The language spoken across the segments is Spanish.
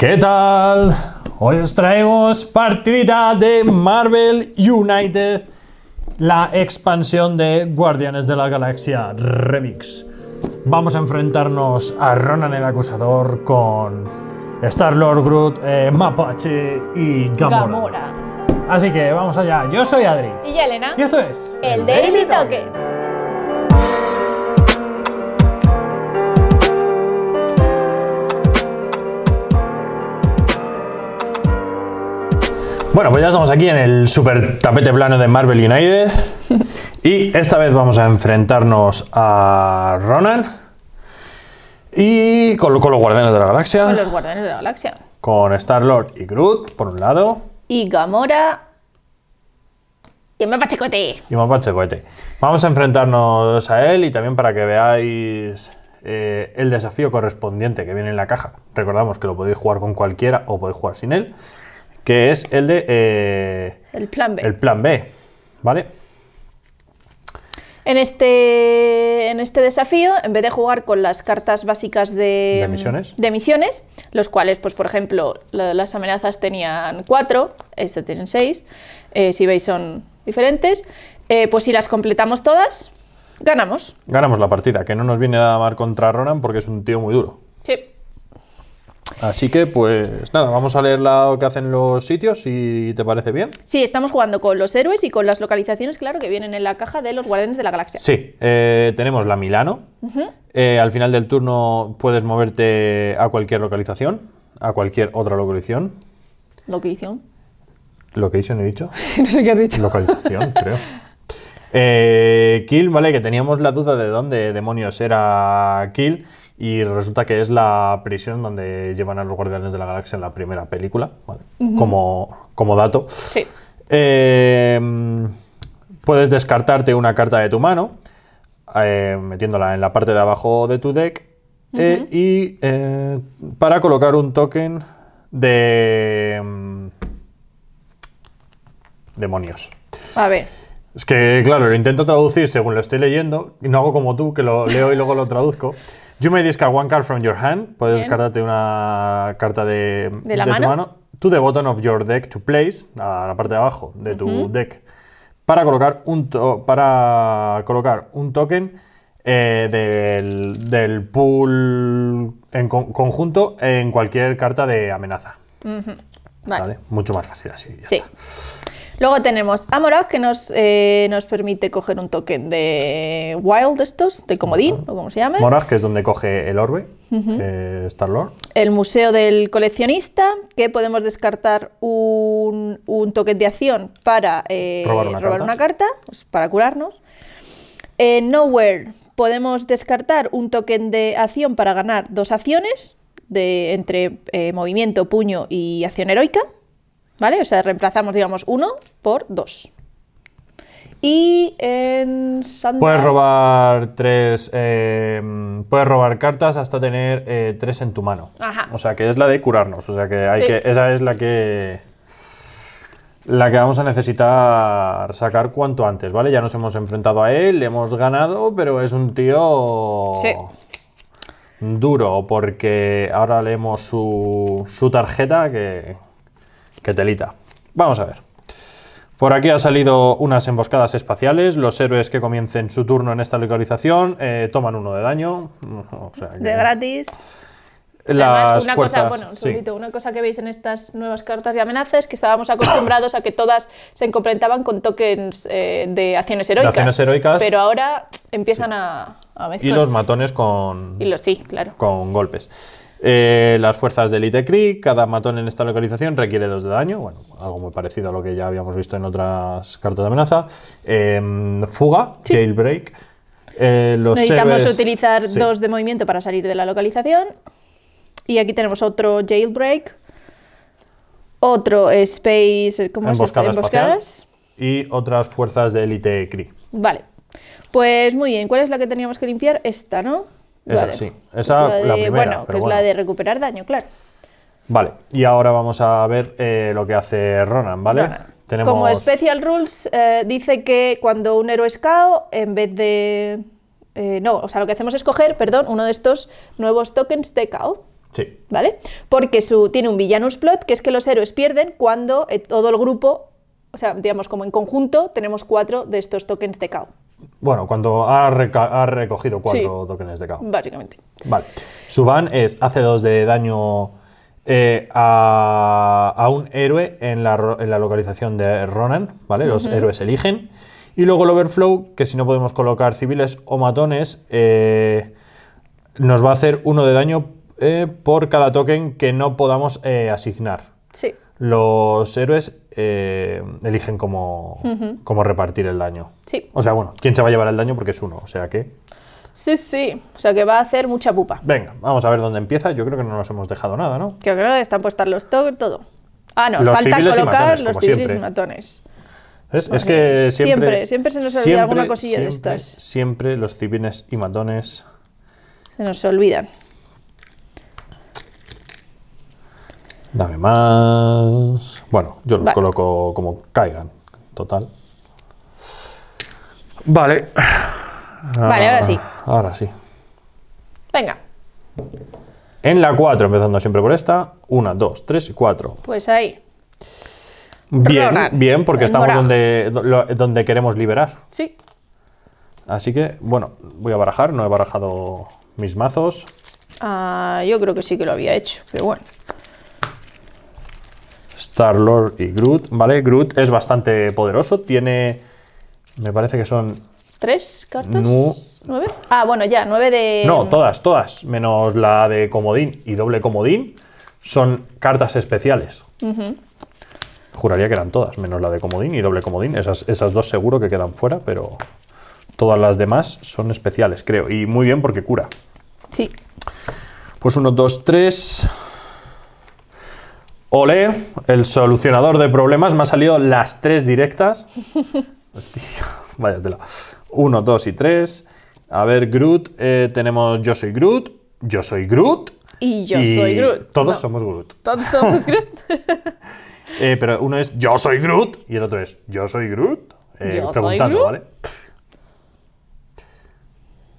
¿Qué tal? Hoy os traemos partidita de Marvel United, la expansión de Guardianes de la Galaxia Remix. Vamos a enfrentarnos a Ronan el Acusador con Star-Lord Groot, eh, Mapache y Gamora. Así que vamos allá, yo soy Adri. Y Elena. Y esto es... El, Daily Toque. Bueno, pues ya estamos aquí en el super tapete plano de Marvel United. Y esta vez vamos a enfrentarnos a Ronan. Y con, los Guardianes de la Galaxia. Con los Guardianes de la Galaxia. Con Star-Lord y Groot, por un lado. Y Gamora. Y Mapachecote. Y Mapache Vamos a enfrentarnos a él y también para que veáis eh, el desafío correspondiente que viene en la caja. Recordamos que lo podéis jugar con cualquiera o podéis jugar sin él que es el de... Eh, el plan B. El plan B, ¿vale? En este, en este desafío, en vez de jugar con las cartas básicas de, de, misiones. de misiones, los cuales, pues por ejemplo, las amenazas tenían cuatro, este tienen seis, eh, si veis son diferentes, eh, pues si las completamos todas, ganamos. Ganamos la partida, que no nos viene nada mal contra Ronan porque es un tío muy duro. Sí. Así que, pues nada, vamos a leer lo que hacen los sitios, si te parece bien. Sí, estamos jugando con los héroes y con las localizaciones, claro, que vienen en la caja de los Guardianes de la Galaxia. Sí, eh, tenemos la Milano. Eh, al final del turno puedes moverte a cualquier localización, a cualquier otra localización. Localización. Location he dicho. Sí, no sé qué has dicho. Localización, creo. Eh, kill, ¿vale? Que teníamos la duda de dónde demonios era Kill. Y resulta que es la prisión donde llevan a los Guardianes de la Galaxia en la primera película, ¿vale? como, como dato. Sí. Em, puedes descartarte una carta de tu mano, eh, metiéndola en la parte de abajo de tu deck, eh, y eh, para colocar un token de... Em, demonios. A ver. Es que, claro, lo intento traducir según lo estoy leyendo, y no hago como tú, que lo leo y luego lo traduzco. You may discard one card from your hand. Puedes descartarte una carta de, tu mano. To the bottom of your deck to place, a la parte de abajo de tu deck, para colocar un, para colocar un token eh, del, pool en conjunto en cualquier carta de amenaza. vale. Mucho más fácil así. sí. Luego tenemos Morag, que nos, eh, nos permite coger un token de Wild estos, de Comodín, o como se llame. Moras, que es donde coge el orbe, uh eh, Star-Lord. El Museo del Coleccionista, que podemos descartar un, un token de acción para eh, robar una carta, pues, para curarnos. Nowhere, podemos descartar un token de acción para ganar dos acciones de, entre movimiento, puño y acción heroica. ¿vale? O sea, reemplazamos, digamos, uno por dos. Y en Puedes robar tres. Eh, puedes robar cartas hasta tener eh, tres en tu mano. Ajá. O sea que es la de curarnos. O sea que hay que. Esa es la que. La que vamos a necesitar sacar cuanto antes, ¿vale? Ya nos hemos enfrentado a él, le hemos ganado, pero es un tío. Sí. Duro, porque ahora leemos su, su tarjeta que que telita. Vamos a ver. Por aquí ha salido unas emboscadas espaciales. Los héroes que comiencen su turno en esta localización eh, toman uno de daño. De gratis. una cosa, que veis en estas nuevas cartas de amenazas es que estábamos acostumbrados a que todas se complementaban con tokens eh, de acciones heroicas. Pero ahora empiezan a, Y los matones con. Y los sí, claro. Con golpes. Eh, las fuerzas de Elite Creek, cada matón en esta localización requiere 2 de daño, bueno, algo muy parecido a lo que ya habíamos visto en otras cartas de amenaza. Em, fuga, jailbreak. Eh, los Necesitamos utilizar 2 de movimiento para salir de la localización. Y aquí tenemos otro jailbreak. Otro space. ¿Cómo Emboscadas. Y otras fuerzas de Elite Creek. Vale. Pues muy bien, ¿cuál es la que teníamos que limpiar? Esta, ¿no? Esa, sí. Esa la, primera. Bueno, que es la de recuperar daño, claro. Vale, y ahora vamos a ver eh, lo que hace Ronan, ¿vale? Como Special Rules eh, dice que cuando un héroe es KO, en vez de... Eh, no, o sea, lo que hacemos es coger, perdón, uno de estos nuevos tokens de KO. Sí. ¿Vale? Porque su, tiene un villanus plot, que es que los héroes pierden cuando todo el grupo, o sea, digamos como en conjunto, tenemos cuatro de estos tokens de KO. Bueno, cuando ha, recogido cuatro tokens de KO. Básicamente. Vale. Su ban es hace dos de daño eh, a, un héroe en la, localización de Ronan, ¿vale? Los héroes eligen. Y luego el overflow, que si no podemos colocar civiles o matones, eh, nos va a hacer uno de daño eh, por cada token que no podamos asignar. Sí los héroes eh, eligen cómo, repartir el daño. Sí. O sea, bueno, ¿quién se va a llevar el daño? Porque es uno, o sea que... Sí, sí, o sea que va a hacer mucha pupa. Venga, vamos a ver dónde empieza. Yo creo que no nos hemos dejado nada, ¿no? creo que están puestos los y todo. Ah, no, los falta colocar los civiles y matones. es que siempre, siempre, se nos olvida alguna cosilla de estas. Siempre los civiles y matones... Se nos olvidan. Dame más. Bueno, yo los coloco como caigan. Total. Vale. Vale, ahora ah. sí. Ahora sí. Venga. En la 4, empezando siempre por esta. 1, 2, 3 y 4. Pues ahí. Bien, bien, porque estamos donde, donde queremos liberar. Sí. Así que, bueno, voy a barajar. No he barajado mis mazos. Ah, yo creo que sí que lo había hecho, pero bueno. Star-Lord y Groot, ¿vale? Groot es bastante poderoso, tiene... Me parece que son... ¿Tres cartas? ¿Nueve? Ah, bueno, ya, nueve de... No, todas, todas, menos la de comodín y doble comodín, son cartas especiales. Juraría que eran todas, menos la de comodín y doble comodín. Esas, esas dos seguro que quedan fuera, pero todas las demás son especiales, creo. Y muy bien porque cura. Sí. Pues uno, dos, tres... Ole, el solucionador de problemas. Me han salido las tres directas. Hostia, vaya Uno, dos y tres. A ver, Groot. Eh, tenemos Yo soy Groot. Yo soy Groot. Y yo soy Groot. Todos somos Groot. Todos somos Groot. Eh, pero uno es Yo soy Groot y el otro es Yo soy Groot. Eh, preguntando, ¿vale?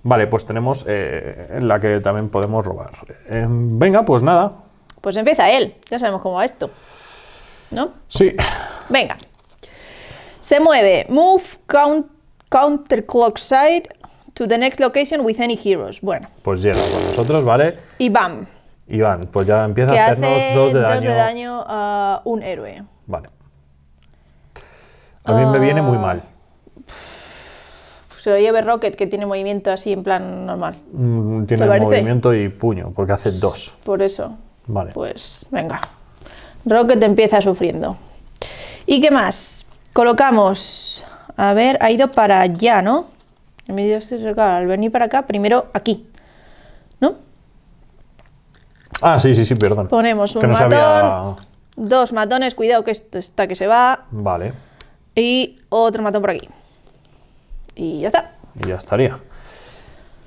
Vale, pues tenemos en la que también podemos robar. venga, pues nada. Pues empieza él, ya sabemos cómo va esto. ¿No? Sí. Venga. Se mueve. Move count, side. to the next location with any heroes. Bueno. Pues llega con nosotros, ¿vale? Y bam. bam. pues ya empieza a hacernos dos de daño. Dos de daño a un héroe. Vale. A mí me viene muy ah, mal. Se lo lleve Rocket, que tiene movimiento así en plan normal. Mm, tiene movimiento y puño, porque hace dos. Por eso. Vale. Pues venga. Rocket empieza sufriendo. ¿Y qué más? Colocamos. A ver, ha ido para allá, ¿no? En medio de este al venir para acá, primero aquí. ¿No? Ah, sí, sí, sí, perdón. Ponemos un matón. Dos matones, cuidado que esto está que se va. Vale. Y otro matón por aquí. Y ya está. Y ya estaría.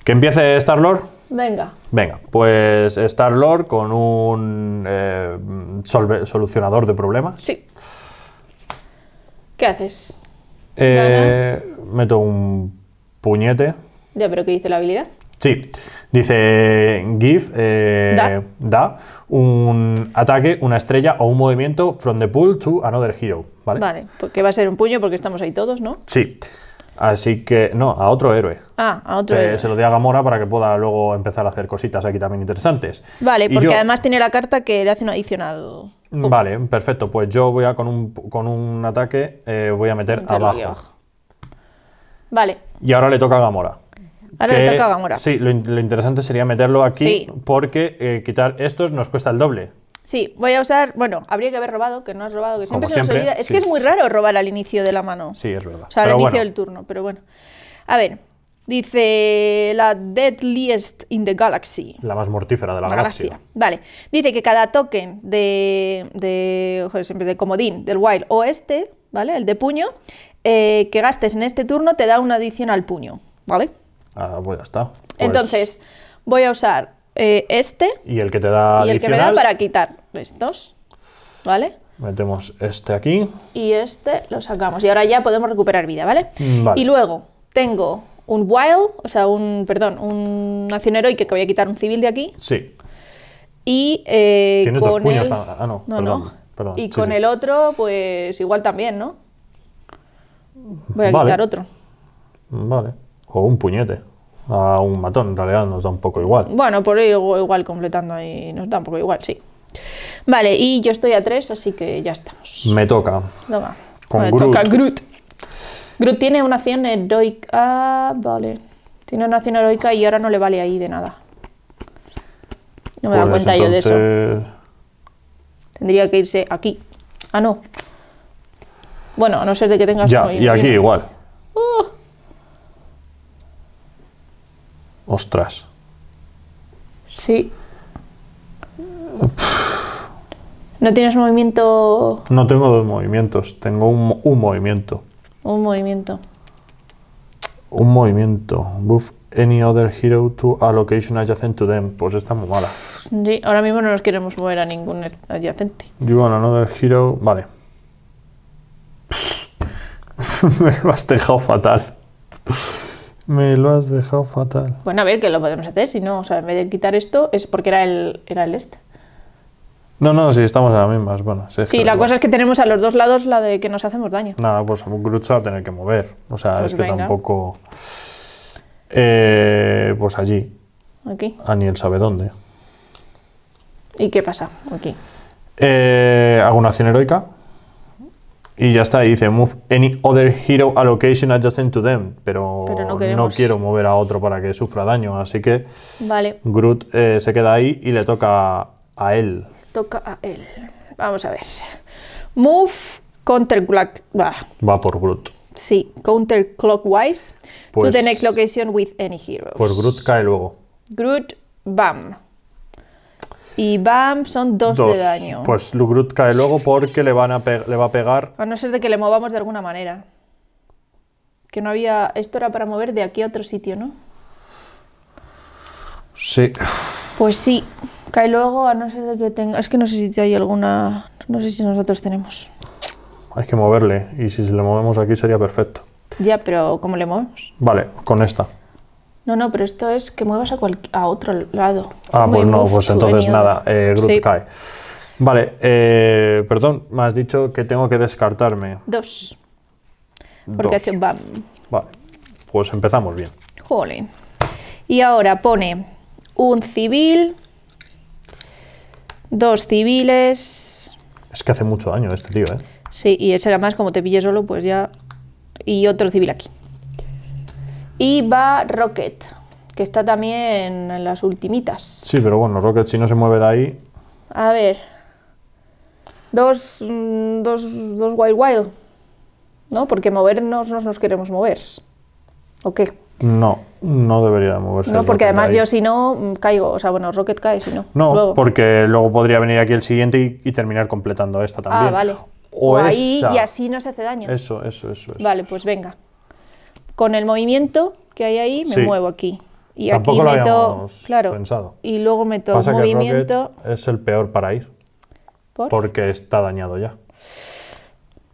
¿Que empiece Star Lord? Venga. Venga, pues Star-Lord con un eh, solucionador de problemas. Sí. ¿Qué haces? Eh, meto un puñete. Ya, pero ¿qué dice la habilidad? Sí, dice give, eh, da. un ataque, una estrella o un movimiento from the pool to another hero. Vale, vale porque va a ser un puño porque estamos ahí todos, ¿no? Sí. Así que, no, a otro héroe. Ah, a otro Se lo di a Gamora para que pueda luego empezar a hacer cositas aquí también interesantes. Vale, porque además tiene la carta que le hace un adicional. Mm, vale, perfecto. Pues yo voy a, con un, ataque, eh, voy a meter a Baja. Vale. Y ahora le toca a Gamora. Ahora le toca a Gamora. Sí, lo, interesante sería meterlo aquí porque eh, quitar estos nos cuesta el doble. Sí, voy a usar, bueno, habría que haber robado, que no has robado, que siempre, se nos olvida. Es que es muy raro robar al inicio de la mano. Sí, es verdad. O sea, al inicio del turno, pero bueno. A ver, dice la Deadliest in the Galaxy. La más mortífera de la, galaxia. Vale, dice que cada token de, joder, siempre de comodín, del wild o este, ¿vale? El de puño, eh, que gastes en este turno te da una adición al puño, ¿vale? Ah, bueno, pues está. Pues Entonces, voy a usar eh, este. Y el que te da. Y el que me da para quitar estos. ¿Vale? Metemos este aquí. Y este lo sacamos. Y ahora ya podemos recuperar vida, ¿vale? Mm, y luego tengo un wild, o sea, un. Perdón, un acción Y que voy a quitar un civil de aquí. Sí. Y. Eh, Tienes con dos puños. El... Ah, no. Y con el otro, pues igual también, ¿no? Voy a quitar otro. Vale. O un puñete a un matón, en realidad nos da un poco igual. Bueno, por ir igual completando ahí nos da un poco igual, sí. Vale, y yo estoy a 3, así que ya estamos. Me toca. Me toca Groot. Groot tiene una acción heroica. Vale. Tiene una acción heroica y ahora no le vale ahí de nada. No me da pues cuenta yo de eso. Tendría que irse aquí. Ah, no. Bueno, a no ser de que tengas... Ya, y aquí igual. Uh. Ostras. Sí. ¿No tienes movimiento? No tengo dos movimientos, tengo un, un movimiento. Un movimiento. Un movimiento. Buff any other hero to a location adjacent to them. Pues está muy mala. Sí, ahora mismo no nos queremos mover a ningún adyacente. You want another hero. Vale. Me lo has dejado fatal. Me lo has dejado fatal. Bueno, a ver, que lo podemos hacer, si no, o sea, en vez de quitar esto, es porque era el, era el este. No, no, sí, estamos a mismo. bueno. Sí, la cosa es que tenemos a los dos lados la de que nos hacemos daño. Nada, pues un va a tener que mover, o sea, pues es que tampoco... Eh, pues allí. Aquí. él sabe dónde. ¿Y qué pasa aquí? Eh, hago una acción heroica y ya está, dice move any other hero allocation adjacent to them, pero, no, quiero mover a otro para que sufra daño, así que Groot eh, se queda ahí y le toca a él. Toca a él. Vamos a ver. Move counter Va por Groot. Sí, counterclockwise to the pues next location with any heroes, Pues Groot cae luego. Groot, bam y BAM son dos, de daño. Pues Lugrut cae luego porque le, van a le va a pegar. A no ser de que le movamos de alguna manera. Que no había... Esto era para mover de aquí a otro sitio, ¿no? Sí. Pues sí. Cae luego, a no ser de que tenga... Es que no sé si hay alguna... No sé si nosotros tenemos. Hay que moverle. Y si le movemos aquí sería perfecto. Ya, pero ¿cómo le movemos? Vale, con esta. No, no, pero esto es que muevas a, a otro lado. Ah, pues no, pues entonces nada, eh, Groot cae. Vale, eh, perdón, me has dicho que tengo que descartarme. Dos. Porque Dos. Vale, pues empezamos bien. Jolín. Y ahora pone un civil, dos civiles. Es que hace mucho daño este tío, ¿eh? Sí, y ese además, como te pille solo, pues ya. Y otro civil aquí. Y va Rocket, que está también en las ultimitas. Sí, pero bueno, Rocket si no se mueve de ahí... A ver... Dos, dos, Wild Wild, ¿no? Porque movernos no nos queremos mover. ¿O qué? No, no debería moverse. No, porque además yo si no mm, caigo, o sea, bueno, Rocket cae si no. No, porque luego podría venir aquí el siguiente y, terminar completando esta ah, también. Ah, vale. O, ahí y así no se hace daño. Eso, eso, eso. vale, pues venga con el movimiento que hay ahí, me muevo aquí. Y aquí meto, claro, y luego meto Pasa movimiento. es el peor para ir. Porque está dañado ya.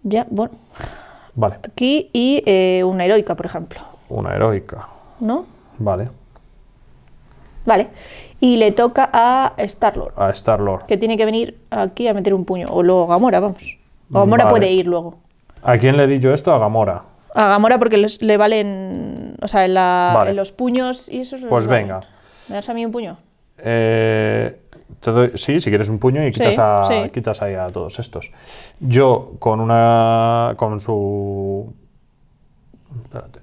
Ya, bueno. Vale. Aquí y eh, una heroica, por ejemplo. Una heroica. ¿No? Vale. Vale. Y le toca a Star-Lord. A Star-Lord. Que tiene que venir aquí a meter un puño. O luego Gamora, vamos. O Gamora puede ir luego. ¿A quién le di yo esto? A Gamora. A Gamora porque le valen. O sea, en, los puños y eso. Pues venga. ¿Me das a mí un puño? Eh, sí, si quieres un puño y quitas, a, ahí a todos estos. Yo con una. con su.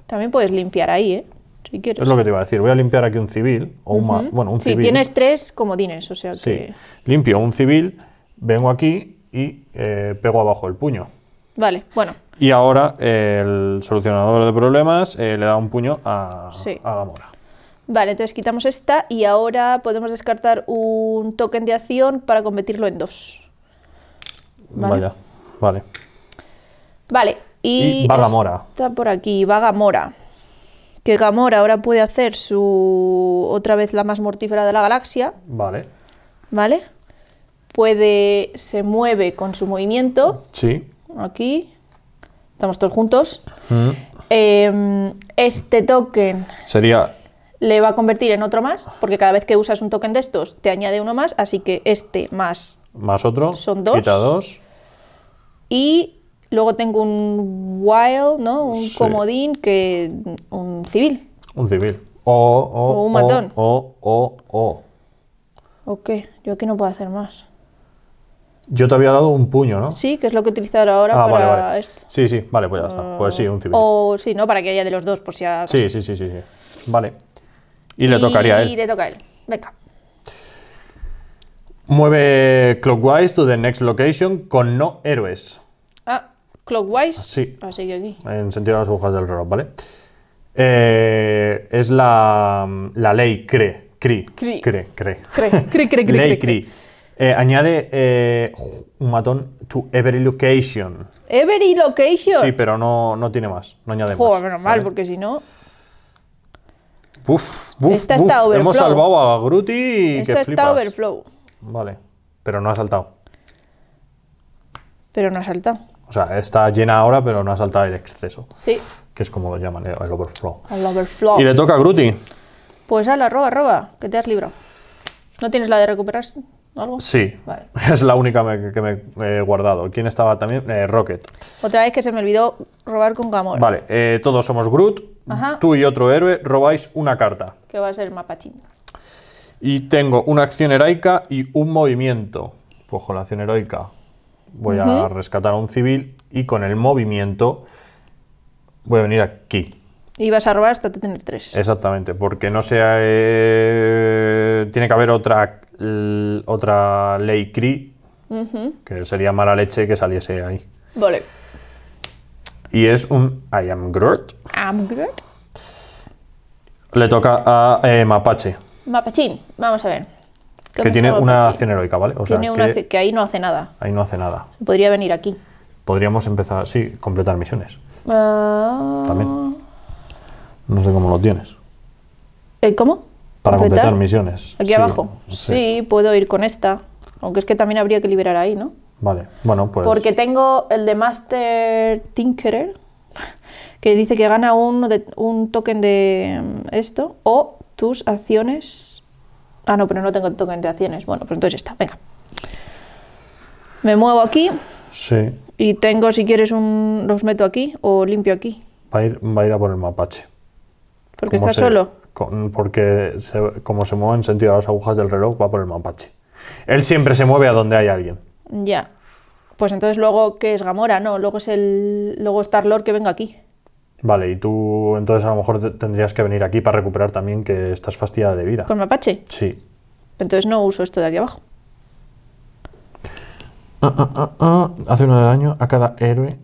También puedes limpiar ahí, ¿eh? Si quieres. Es lo que te iba a decir. Voy a limpiar aquí un civil. O un Bueno, un sí, tienes tres comodines, o sea que. Limpio un civil, vengo aquí y eh, pego abajo el puño. Vale, bueno. Y ahora el solucionador de problemas eh, le da un puño a, Gamora. Vale, entonces quitamos esta y ahora podemos descartar un token de acción para convertirlo en dos. Vaya, vale. Vale, y, va Gamora. Está por aquí, va Gamora. Que Gamora ahora puede hacer su otra vez la más mortífera de la galaxia. Vale. Vale. Puede se mueve con su movimiento. Sí aquí, estamos todos juntos. Mm. Em, este token sería le va a convertir en otro más, porque cada vez que usas un token de estos te añade uno más, así que este más más otro son dos. Y luego tengo un wild, ¿no? Un comodín que un civil. Un civil. O, un matón. O, o, Yo aquí no puedo hacer más. Yo te había dado un puño, ¿no? Sí, que es lo que utilizar ahora ah, para vale, esto. Sí, sí, vale, pues ya está. Pues sí, un civil. O sí, ¿no? Para que haya de los dos, por si acaso. Sí, sí, sí, sí, Vale. Y, le tocaría a él. Y le toca a él. Venga. Mueve clockwise to the next location con no héroes. Ah, clockwise. Sí. Así que aquí. En sentido de las agujas del reloj, ¿vale? Eh, es la, la ley Cree. Cree. Cree. Cree. CRE. CRE. CRE. CRE. ley CRE. Eh, añade eh, un matón to every location. ¿Every location? Sí, pero no, no tiene más. No añade más. menos mal, porque si no. Esta overflow. Hemos salvado a Gruti y que flipas. está overflow. Vale, pero no ha saltado. Pero no ha saltado. O sea, está llena ahora, pero no ha saltado el exceso. Sí. Que es como lo llaman, eh, el overflow. El overflow. Y le toca a Gruti. Pues ala, roba, roba, que te has librado. ¿No tienes la de recuperarse? Sí, es la única que me he guardado. ¿Quién estaba también? Eh, Rocket. Otra vez que se me olvidó robar con Gamora. Vale, eh, todos somos Groot, tú y otro héroe robáis una carta. Que va a ser mapa mapachín. Y tengo una acción heroica y un movimiento. Pues con la acción heroica voy a rescatar a un civil y con el movimiento voy a venir aquí. Y vas a robar hasta tener tres. Exactamente, porque no sea... Eh, tiene que haber otra otra ley CRI, que sería mala leche que saliese ahí. Vale. Y es un I am Groot. Le toca a eh, Mapache. Mapachín, vamos a ver. Que tiene una acción heroica, ¿vale? que, ahí no hace nada. Ahí no hace nada. Podría venir aquí. Podríamos empezar, sí, completar misiones. Ah. También. No sé cómo lo tienes. ¿El eh, cómo? Para completar, misiones. Aquí abajo. Sí. puedo ir con esta. Aunque es que también habría que liberar ahí, ¿no? Vale, bueno, pues. Porque tengo el de Master Tinkerer, que dice que gana un, de, un token de mm, esto, o tus acciones. Ah, no, pero no tengo token de acciones. Bueno, pues entonces está, venga. Me muevo aquí. Sí. Y tengo, si quieres, un, los meto aquí o limpio aquí. Va a ir, va a, ir a por el mapache. Porque está solo porque como se mueve en sentido a las agujas del reloj, va por el mapache. Él siempre se mueve a donde hay alguien. Ya. Pues entonces luego, que es Gamora? No, luego es el. Luego Star-Lord que venga aquí. Vale, y tú entonces a lo mejor tendrías que venir aquí para recuperar también que estás fastidiada de vida. ¿Con mapache? Sí. Entonces no uso esto de aquí abajo. Ah, ah, ah, Hace uno de daño a cada héroe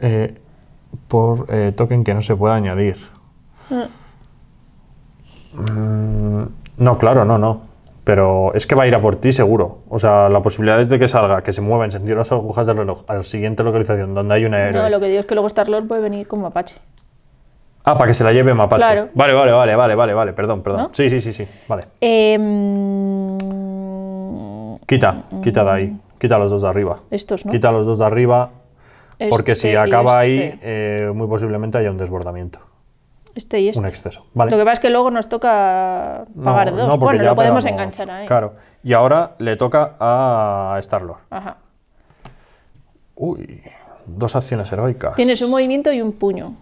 eh, por eh, token que no se pueda añadir. Mm, no, claro, no, no. Pero es que va a ir a por ti seguro. O sea, la posibilidad es de que salga, que se mueva en sentido las agujas del reloj a la siguiente localización donde hay un aérea. No, lo que digo es que luego star puede venir con Mapache. Ah, para que se la lleve Mapache. Vale, vale, vale, vale, vale, vale, perdón, perdón. Sí, sí, sí, sí, vale. Em, quita, mm, quita de ahí. Quita los dos de arriba. Estos, ¿no? Quita los dos de arriba, porque si este acaba este. ahí, eh, muy posiblemente haya un desbordamiento este y este. Un exceso. Lo que pasa es que luego nos toca pagar dos. bueno, lo podemos enganchar ahí. Claro. Y ahora le toca a Starlord. Ajá. Uy, dos acciones heroicas. Tienes un movimiento y un puño.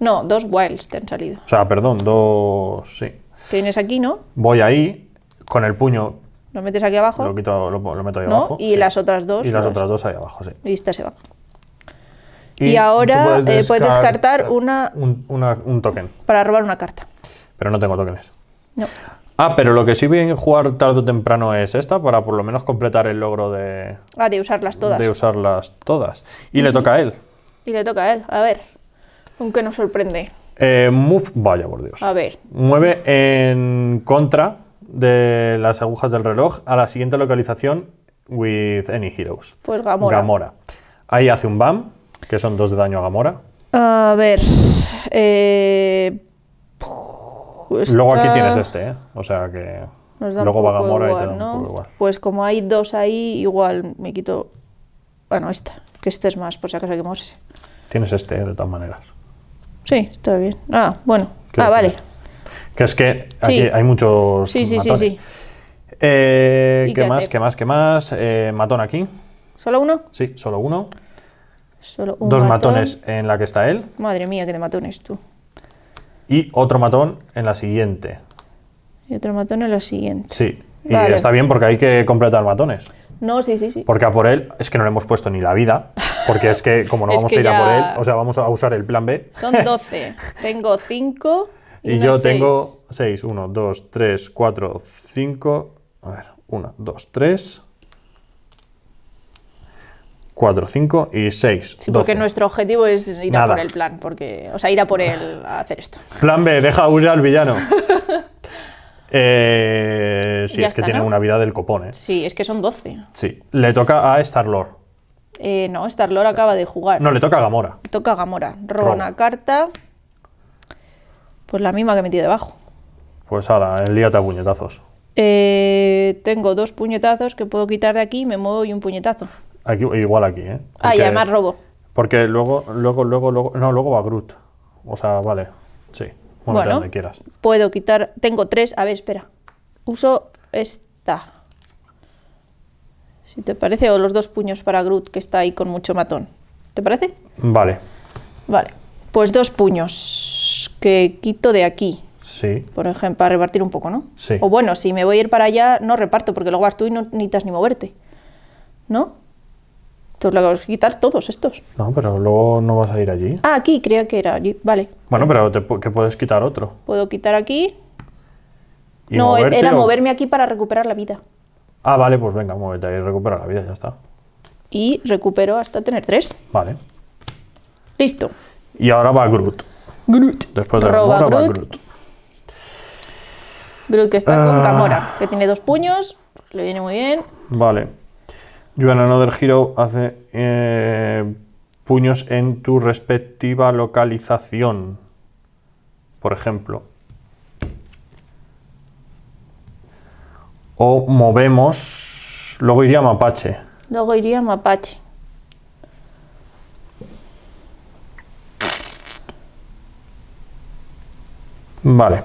No, dos wilds te han salido. O sea, perdón, dos. Sí. Tienes aquí, ¿no? Voy ahí con el puño. Lo metes aquí abajo. Lo, meto ahí Y las otras dos. Y las otras dos ahí abajo, sí. Y esta se va. Y, ahora puedes, eh, descartar una, un, token. Para robar una carta. Pero no tengo tokens. No. Ah, pero lo que sí a jugar tarde o temprano es esta, para por lo menos completar el logro de... Ah, de usarlas todas. De usarlas todas. Y le toca a él. Y le toca a él, a ver. Aunque nos sorprende. Eh, move, vaya por Dios. A ver. Mueve en contra de las agujas del reloj a la siguiente localización with any heroes. Pues Gamora. Gamora. Ahí hace un BAM. Que son dos de daño a Gamora. A ver. Eh, pues luego aquí tienes este, ¿eh? O sea que. Luego va Gamora y te igual. Pues como hay dos ahí, igual me quito. Bueno, esta. Que este es más, por si acaso hay que Tienes este, ¿eh? de todas maneras. Sí, está bien. Ah, bueno. Ah, vale. Que es que aquí hay muchos. Sí, sí, sí, sí. Eh, ¿qué, más, ¿Qué más? ¿Qué más? matón aquí. ¿Solo uno? Sí, solo uno. Solo un Dos matón. matones en la que está él. Madre mía, qué de matones tú. Y otro matón en la siguiente. Y otro matón en la siguiente. Sí. Y está bien porque hay que completar matones. No, sí, sí, sí. Porque a por él es que no le hemos puesto ni la vida. Porque es que como no vamos a ir a por él, o sea, vamos a usar el plan B. Son 12. tengo 5. Y, yo tengo 6. 1, 2, 3, 4, 5. A ver, 1, 2, 3. 4, 5 y 6. Sí, porque nuestro objetivo es ir a por el plan, porque, o sea, ir a por él a hacer esto. Plan B, deja huir al villano. eh, sí, es que tiene una vida del copón, ¿eh? Sí, es que son 12. Sí, le toca a Star-Lord. Eh, no, Star-Lord acaba de jugar. No, le toca a Gamora. toca a Gamora. Roba una carta. Pues la misma que metí debajo. Pues ahora, enlíate eh, a puñetazos. Eh, tengo dos puñetazos que puedo quitar de aquí, me muevo y un puñetazo igual aquí, ¿eh? ah, ya, además robo. Porque luego, luego, luego, luego, no, luego va Groot. O sea, vale, sí. Bueno, donde quieras. puedo quitar, tengo tres, a ver, espera. Uso esta. Si te parece, o los dos puños para Groot, que está ahí con mucho matón. ¿Te parece? Vale. Vale, pues dos puños que quito de aquí. Sí. Por ejemplo, para repartir un poco, ¿no? Sí. O bueno, si me voy a ir para allá, no reparto, porque luego vas tú y no necesitas ni moverte. ¿No? a quitar todos estos. No, pero luego no vas a ir allí. Ah, aquí, creo que era allí. Vale. Bueno, pero que puedes quitar otro. Puedo quitar aquí. no, era moverme aquí para recuperar la vida. Ah, vale, pues venga, muévete y recupera la vida, ya está. Y recupero hasta tener tres. Vale. Listo. Y ahora va Groot. Groot. Después de Roba va Groot. Groot que está con ah. Gamora, que tiene dos puños, le viene muy bien. Vale. Joan Another Hero hace eh, puños en tu respectiva localización, por ejemplo. O movemos, luego iría mapache. Luego iría mapache. Vale.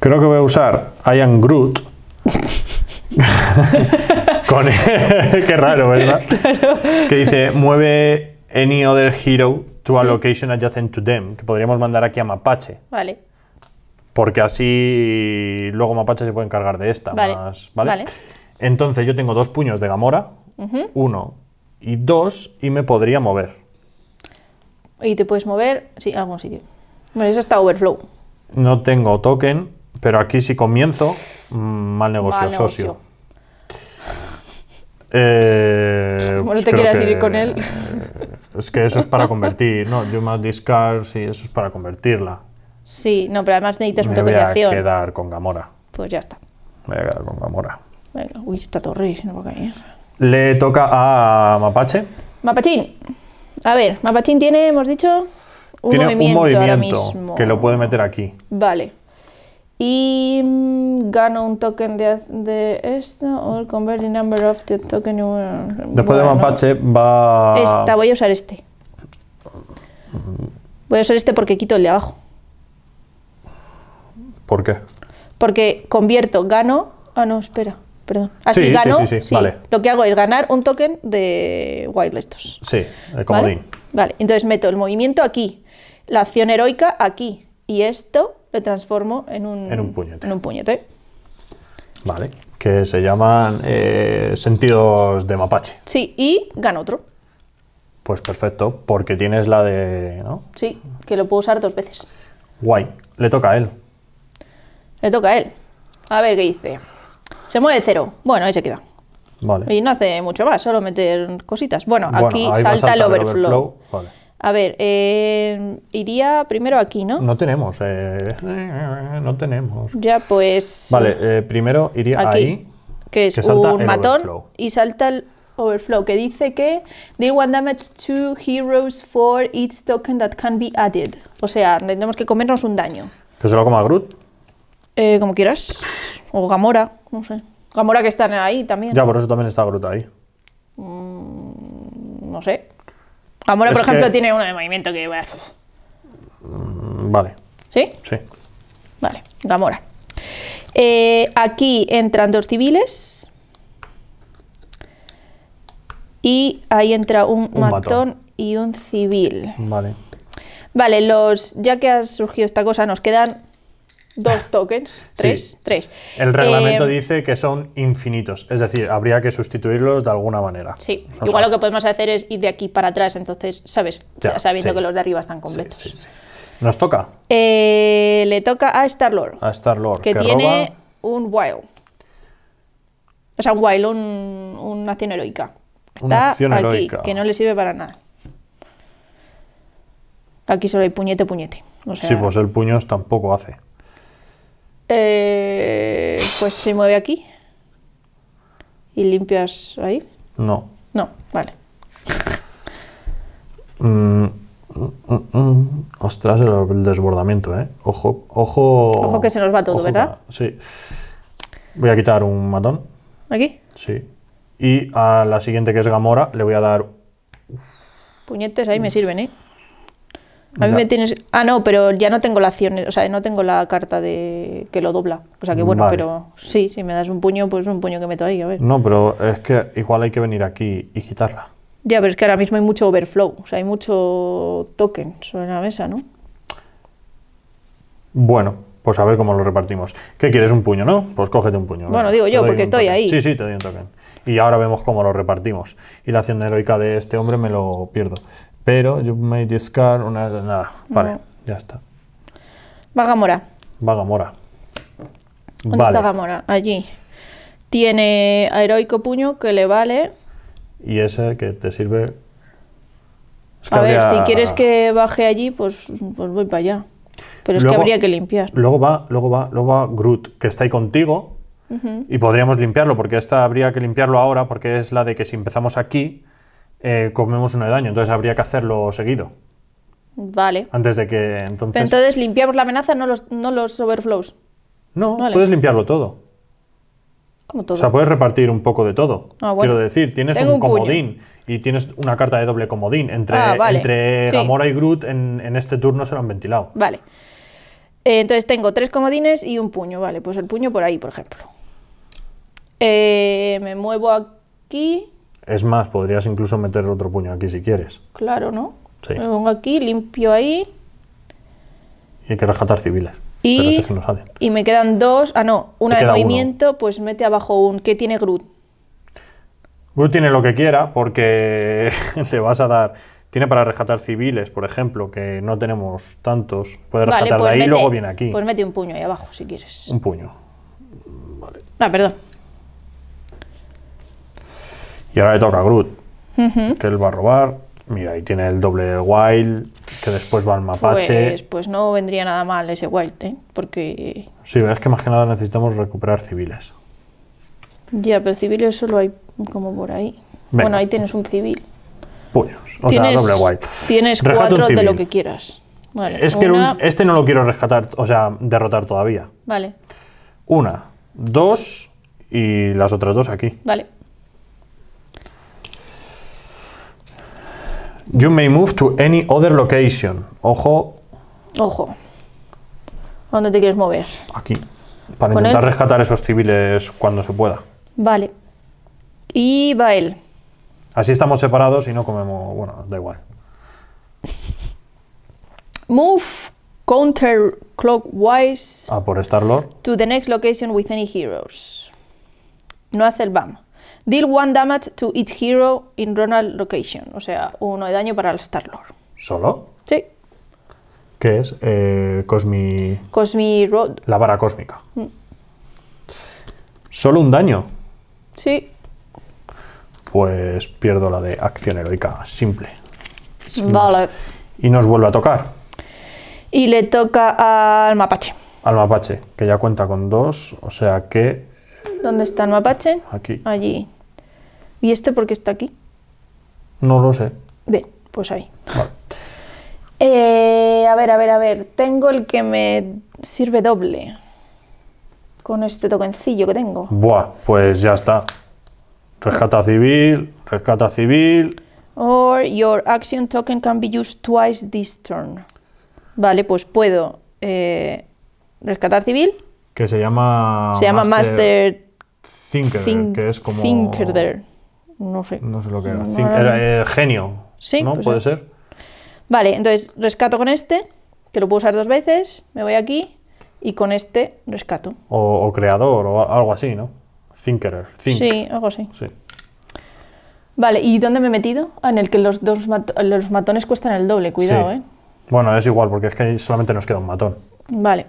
Creo que voy a usar I Groot. Qué raro, ¿verdad? Que dice, mueve any other hero to a location adjacent to them, que podríamos mandar aquí a Mapache. Vale. Porque así luego Mapache se puede encargar de esta. Vale. ¿vale? Entonces yo tengo dos puños de Gamora, uno y dos, y me podría mover. Y te puedes mover, sí, a algún sitio. Bueno, eso está overflow. No tengo token, pero aquí si comienzo, mm, mal negocio. socio. Eh, bueno, pues te quieras ir con él. Es que eso es para convertir, no, yo más discar, sí, eso es para convertirla. Sí, no, pero además necesitas mucha creación. voy a quedar con Gamora. Pues ya está. Me voy a quedar con Gamora. uy, esta torre si no a caer. Le toca a Mapache. Mapachín. A ver, Mapachín tiene, hemos dicho, un movimiento, un movimiento ahora mismo. que lo puede meter aquí. Vale y mm, gano un token de, de esto o el converting number of the token Después de Mampache va... Esta, voy a usar este. Voy a usar este porque quito el de abajo. ¿Por qué? Porque convierto, gano... Ah, no, espera, perdón. Así ah, gano... Sí, sí, sí, Vale. Lo que hago es ganar un token de wireless. Sí, de comodín. vale, entonces meto el movimiento aquí, la acción heroica aquí y esto transformo en un, puñete. En un puñete. Vale, que se llaman eh, sentidos de mapache. Sí, y gano otro. Pues perfecto, porque tienes la de... ¿no? Sí, que lo puedo usar dos veces. Guay, le toca a él. Le toca a él. A ver qué dice. Se mueve cero. Bueno, ahí se queda. Vale. Y no hace mucho más, solo meter cositas. Bueno, aquí salta el overflow. A ver, eh, iría primero aquí, ¿no? No tenemos, eh, no tenemos. Ya, pues... Vale, eh, primero iría aquí, ahí. Que es salta un matón y salta el overflow, que dice que deal one damage to heroes for each token that can be added. O sea, tenemos que comernos un daño. ¿Que se lo coma Groot? como quieras. O Gamora, no sé. Gamora que está ahí también. Ya, por eso también está Groot ahí. Mm, no sé. Gamora, por ejemplo, tiene uno de movimiento que. Mm, vale. ¿Sí? Sí. Vale, Gamora. Eh, aquí entran dos civiles. Y ahí entra un, matón, matón, y un civil. Vale. Vale, los, ya que ha surgido esta cosa, nos quedan dos tokens, tres, tres. El reglamento em, dice que son infinitos, es decir, habría que sustituirlos de alguna manera. Sí, igual lo que podemos hacer es ir de aquí para atrás, entonces, ¿sabes? Sabiendo que los de arriba están completos. ¿Nos toca? Eh, le toca a Star-Lord. A star que, tiene un while O sea, un while un, una acción heroica. Está acción aquí, heroica. que no le sirve para nada. Aquí solo hay puñete, puñete. sí, pues el puño tampoco hace. Eh, pues se mueve aquí. ¿Y limpias ahí? No. No, vale. Mm, mm, mm, ostras, el, desbordamiento, ¿eh? Ojo, ojo. Ojo que se nos va todo, ¿verdad? sí. Voy a quitar un matón. ¿Aquí? Sí. Y a la siguiente que es Gamora le voy a dar. Puñetes ahí me sirven, ¿eh? A mí me tienes. Ah, no, pero ya no tengo la acción, o sea, no tengo la carta de que lo dobla. O sea que bueno, pero sí, si me das un puño, pues un puño que meto ahí, a ver. No, pero es que igual hay que venir aquí y quitarla. Ya, pero es que ahora mismo hay mucho overflow, o sea, hay mucho token sobre la mesa, ¿no? Bueno, pues a ver cómo lo repartimos. ¿Qué quieres? Un puño, ¿no? Pues cógete un puño. Bueno, digo yo, porque estoy ahí. Sí, sí, te doy un token. Y ahora vemos cómo lo repartimos. Y la acción heroica de este hombre me lo pierdo. Pero you me discard una. Nada, vale, ya está. Vagamora. Vagamora. ¿Dónde está Gamora? Allí. Tiene a heroico puño que le vale. Y ese que te sirve. a ver, si quieres que baje allí, pues, pues, voy para allá. Pero es que habría que limpiar. Luego va, luego va, luego va Groot, que está ahí contigo. Y podríamos limpiarlo, porque esta habría que limpiarlo ahora, porque es la de que si empezamos aquí, eh, comemos uno de daño, entonces habría que hacerlo seguido. Vale. Antes de que entonces... entonces limpiamos la amenaza, no los, overflows. No, puedes limpiarlo todo. Como todo. O sea, puedes repartir un poco de todo. Ah, Quiero decir, tienes un comodín y tienes una carta de doble comodín. Entre, ah, entre Gamora y Groot en, este turno se lo han ventilado. Vale eh, entonces tengo tres comodines y un puño, vale, pues el puño por ahí, por ejemplo. Eh, me muevo aquí es más, podrías incluso meter otro puño aquí si quieres. Claro, ¿no? Sí. Me pongo aquí, limpio ahí. Y hay que rescatar civiles. Y, me quedan dos. Ah, no, una de movimiento, pues mete abajo un. ¿Qué tiene Groot? Groot tiene lo que quiera porque le vas a dar. Tiene para rescatar civiles, por ejemplo, que no tenemos tantos. Puede rescatar de pues ahí y luego viene aquí. Pues mete un puño ahí abajo si quieres. Un puño. Vale. Ah, perdón. Y ahora le toca a Groot, que él va a robar. Mira, ahí tiene el doble wild, que después va al mapache. Pues, pues, no vendría nada mal ese wild, ¿eh? Porque... Sí, es que más que nada necesitamos recuperar civiles. Ya, pero civiles solo hay como por ahí. Bueno, ahí tienes un civil. Puños, o sea, doble wild. Tienes cuatro de lo que quieras. Vale, es que este no lo quiero rescatar, o sea, derrotar todavía. Vale. Una, dos y las otras dos aquí. Vale. You may move to any other location. Ojo. Ojo. dónde te quieres mover? Aquí. Para intentar rescatar esos civiles cuando se pueda. Vale. Y va él. Así estamos separados y no comemos. Bueno, da igual. Move counterclockwise. Ah, por Star To the next location with any heroes. No hace el BAM. Deal one damage to each hero in Ronald location. O sea, uno de daño para el Star-Lord. ¿Solo? Sí. ¿Qué es? Eh, Cosmi... Road. La vara cósmica. Mm. Solo un daño. Sí. Pues pierdo la de acción heroica. Simple. Mm, vale. Y nos vuelve a tocar. Y le toca al mapache. Al mapache, que ya cuenta con dos, o sea que... ¿Dónde está el mapache? Aquí. Allí. ¿Y este por qué está aquí? No lo sé. Bien, pues ahí. Eh, a ver, a ver, a ver. Tengo el que me sirve doble. Con este tokencillo que tengo. Buah, pues ya está. Rescata civil, rescata civil. Or your action token can be used twice this turn. Vale, pues puedo eh, rescatar civil. Que se llama. Se llama Master, Thinker, que es como. No sé. No sé lo que era. Eh, genio. Sí. ¿No? Pues ¿Puede ser? Vale, entonces rescato con este, que lo puedo usar dos veces. Me voy aquí y con este rescato. O, creador o algo así, ¿no? Thinkerer. Sí, algo así. Sí. Vale, ¿y dónde me he metido? Ah, en el que los dos los matones cuestan el doble, cuidado, ¿eh? Bueno, es igual, porque es que solamente nos queda un matón. Vale.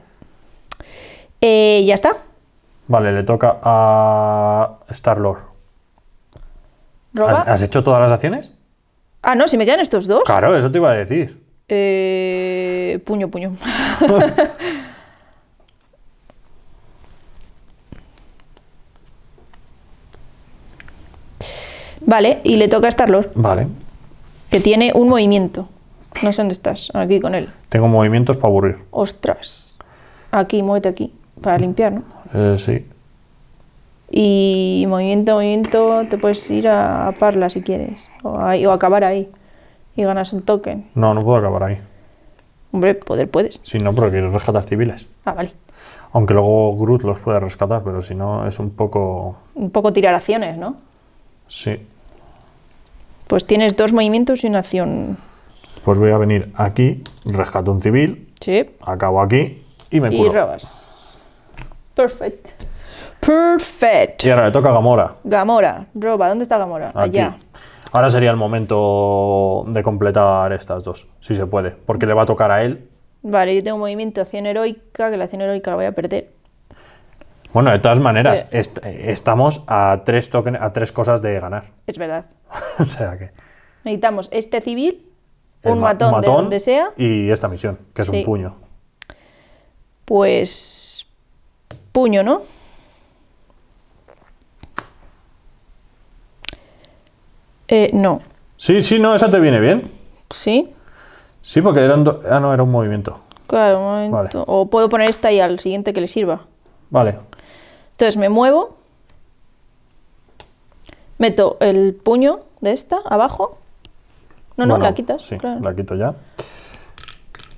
Eh, ya está. Vale, le toca a Star-Lord. ¿Has, hecho todas las acciones? Ah, no, si me quedan estos dos. Claro, eso te iba a decir. Eh, puño, puño. vale, y le toca a Starlord. Vale. Que tiene un movimiento. No sé dónde estás, aquí con él. Tengo movimientos para aburrir. Ostras. Aquí, muévete aquí. Para limpiar, ¿no? Eh, sí. Y movimiento, movimiento, te puedes ir a, Parla si quieres. O, acabar ahí. Y ganas un token. No, no puedo acabar ahí. Hombre, poder puedes. Si no, porque quieres rescatar civiles. Ah, vale. Aunque luego Groot los puede rescatar, pero si no, es un poco. Un poco tirar acciones, ¿no? Sí. Pues tienes dos movimientos y una acción. Pues voy a venir aquí, rescato un civil. Sí. Acabo aquí y me curo. Y robas. Perfecto. Perfect. Y ahora le toca a Gamora. Gamora, roba, ¿dónde está Gamora? Allá. Ahora sería el momento de completar estas dos, si se puede, porque le va a tocar a él. Vale, yo tengo movimiento, acción heroica, que la acción heroica la voy a perder. Bueno, de todas maneras, estamos a tres, a cosas de ganar. Es verdad. o sea que... Necesitamos este civil, un, matón, de donde sea. Y esta misión, que es un puño. Pues... Puño, ¿no? Eh, no. Sí, sí, no, esa te viene bien. ¿Sí? Sí, porque eran dos Ah, no, era un movimiento. Claro, un movimiento. O puedo poner esta y al siguiente que le sirva. Vale. Entonces me muevo. Meto el puño de esta abajo. No, no, la quitas. Sí, la quito ya.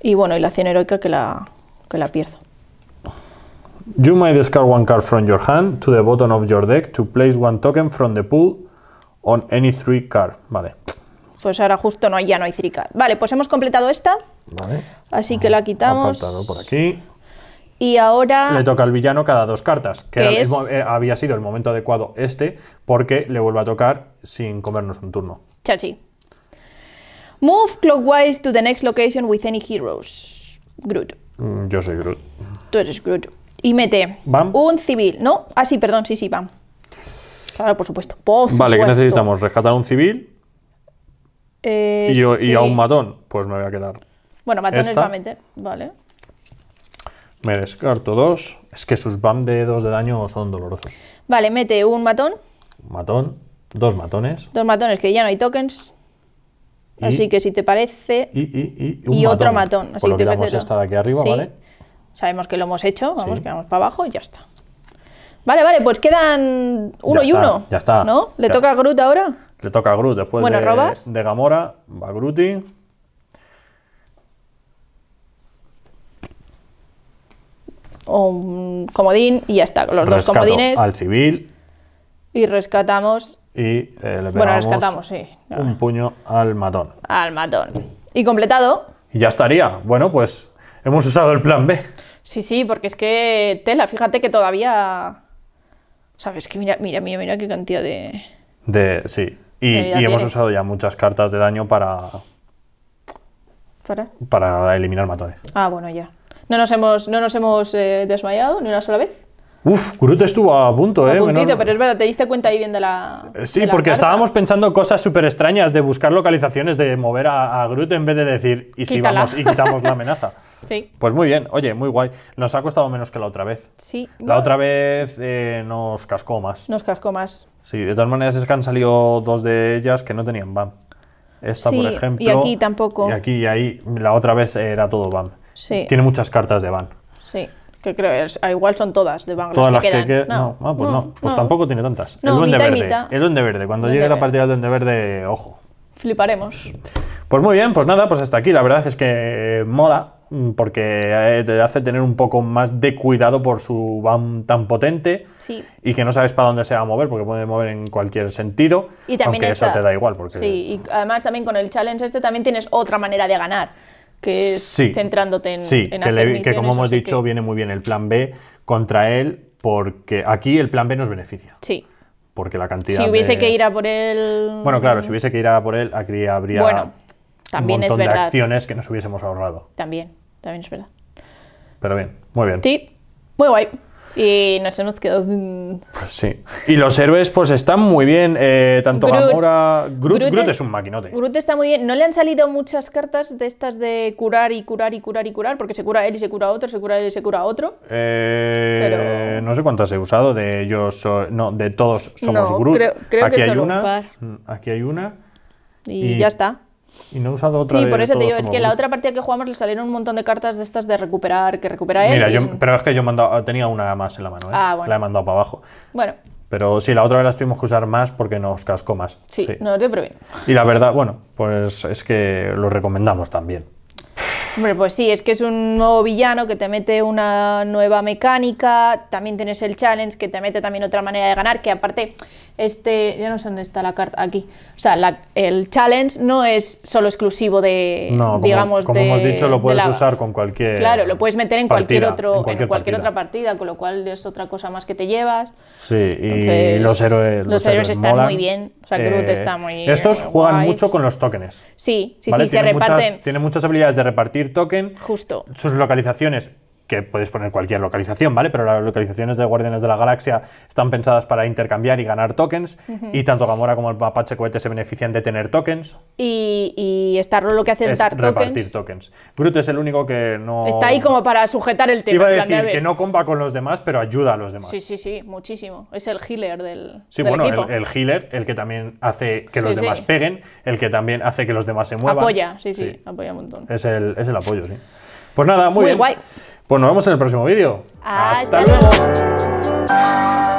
Y bueno, y la acción heroica que la, que la pierdo. You may discard one card from your hand to the bottom of your deck to place one token from the pool on any three card. Vale. Pues ahora justo no, ya no hay three cards Vale, pues hemos completado esta. Así que la quitamos. por aquí. Y ahora... Le toca al villano cada dos cartas, que, eh, había sido el momento adecuado este, porque le vuelve a tocar sin comernos un turno. Chachi. Move clockwise to the next location with any heroes. Groot. Mm, yo soy Groot. Tú eres Groot. Y mete un civil, ¿no? Ah, sí, perdón, sí, sí, va por supuesto. vale, ¿qué necesitamos? ¿Rescatar a un civil? Eh, y, a un matón. Pues me voy a quedar. Bueno, matones va a meter. Vale. Me descarto dos. Es que sus BAM de dos de daño son dolorosos. Vale, mete un matón. matón. Dos matones. Dos matones, que ya no hay tokens. así que si te parece. Y, otro matón. Así lo que te esta de aquí arriba, ¿vale? Sabemos que lo hemos hecho. Vamos, que vamos para abajo y ya está. Vale, vale, pues quedan uno y uno. Ya está. ¿No? ¿Le toca a Groot ahora? Le toca a Groot después de, de Gamora. Va Gruti. un comodín y ya está. Los dos comodines. Al civil. Y rescatamos. Y eh, le Bueno, rescatamos, sí. Un puño al matón. Al matón. Y completado. Y ya estaría. Bueno, pues hemos usado el plan B. Sí, sí, porque es que tela, fíjate que todavía ¿Sabes? Que mira, mira, mira, mira qué cantidad de... de sí. Y, hemos usado ya muchas cartas de daño para... ¿Para? Para eliminar matones. Ah, bueno, ya. No nos hemos, no nos hemos eh, desmayado ni una sola vez. Uf, Grut estuvo a punto, eh, a ¿eh? Puntito, pero es verdad, te diste cuenta ahí viendo la. Eh, sí, porque estábamos pensando cosas súper extrañas de buscar localizaciones, de mover a, a Groot en vez de decir, y si vamos y quitamos la amenaza. Pues muy bien, oye, muy guay. Nos ha costado menos que la otra vez. Sí. La otra vez eh, nos cascó más. Nos cascó más. Sí, de todas maneras es que han salido dos de ellas que no tenían BAM. Esta, por ejemplo. Y aquí tampoco. Y aquí y ahí, la otra vez era todo BAM. Sí. Tiene muchas cartas de BAM. Sí. Que creo, ah, igual son todas de ban Todas las que, ah, pues no. pues no, pues tampoco tiene tantas. el Duende Verde. El Duende Verde. Cuando llegue la partida del Duende Verde, ojo. Fliparemos. Pues muy bien, pues nada, pues hasta aquí. La verdad es que mola Mm, porque eh, te hace tener un poco más de cuidado por su BAM tan potente y que no sabes para dónde se va a mover, porque puede mover en cualquier sentido, y aunque eso te da igual. Porque... y además también con el challenge este también tienes otra manera de ganar, que es centrándote en, en que, que como hemos dicho viene muy bien el plan B contra él, porque aquí el plan B nos beneficia. Sí porque la cantidad. Si hubiese que ir a por él. Bueno, claro, si mm. hubiese que ir a por él, aquí habría bueno, también un montón de acciones que nos hubiésemos ahorrado. También. También es verdad. Pero bien, muy bien. Sí, muy guay. Y nos hemos quedado pues sí. Y los héroes pues están muy bien. Eh, tanto Gamora... Groot, es, un maquinote. Groot está muy bien. No le han salido muchas cartas de estas de curar y curar y curar y curar, porque se cura él y se cura otro, se cura él y se cura otro. Eh, no sé cuántas he usado de ellos No, de todos somos no, Groot. Creo, aquí que hay una, un par. Mm, aquí hay una. y ya está. Y no he usado otra Sí, por eso te digo, es que la otra partida que jugamos le salieron un montón de cartas de estas de recuperar, que recupera él. Mira, pero es que yo tenía una más en la mano, ¿eh? ah, la he mandado para abajo. Bueno. Pero sí, la otra vez las tuvimos que usar más porque nos cascó más. Sí, no te Y la verdad, bueno, pues es que lo recomendamos también. Hombre, pues sí, es que es un nuevo villano que te mete una nueva mecánica, también tienes el challenge que te mete también otra manera de ganar, que aparte, este, ya no sé dónde está la carta, aquí. O sea, el challenge no es solo exclusivo de, no, digamos, como, hemos dicho, lo puedes usar con cualquier Claro, lo puedes meter en cualquier, otro, en cualquier, otra partida, con lo cual es otra cosa más que te llevas. Sí, y los héroes Los, héroes, están muy bien, o sea, eh, está muy Estos juegan mucho con los tokens. Sí, sí, sí, se reparten. Tiene muchas habilidades de repartir token. Justo. Sus localizaciones que puedes poner cualquier localización, ¿vale? Pero las localizaciones de Guardianes de la Galaxia están pensadas para intercambiar y ganar tokens, y tanto Gamora como el Apache Cohete se benefician de tener tokens. Y, y lo que hace es, repartir tokens. Bruto es el único que no... Está ahí como para sujetar el tema. Iba a decir que no compa con los demás, pero ayuda a los demás. Sí, sí, sí, muchísimo. Es el healer del Sí, bueno, El, healer, el que también hace que los demás peguen, el que también hace que los demás se muevan. Apoya, sí, sí, apoya un montón. Es el, es el apoyo, sí. Pues nada, muy, muy bien. Guay. Pues nos vemos en el próximo vídeo. Hasta, luego.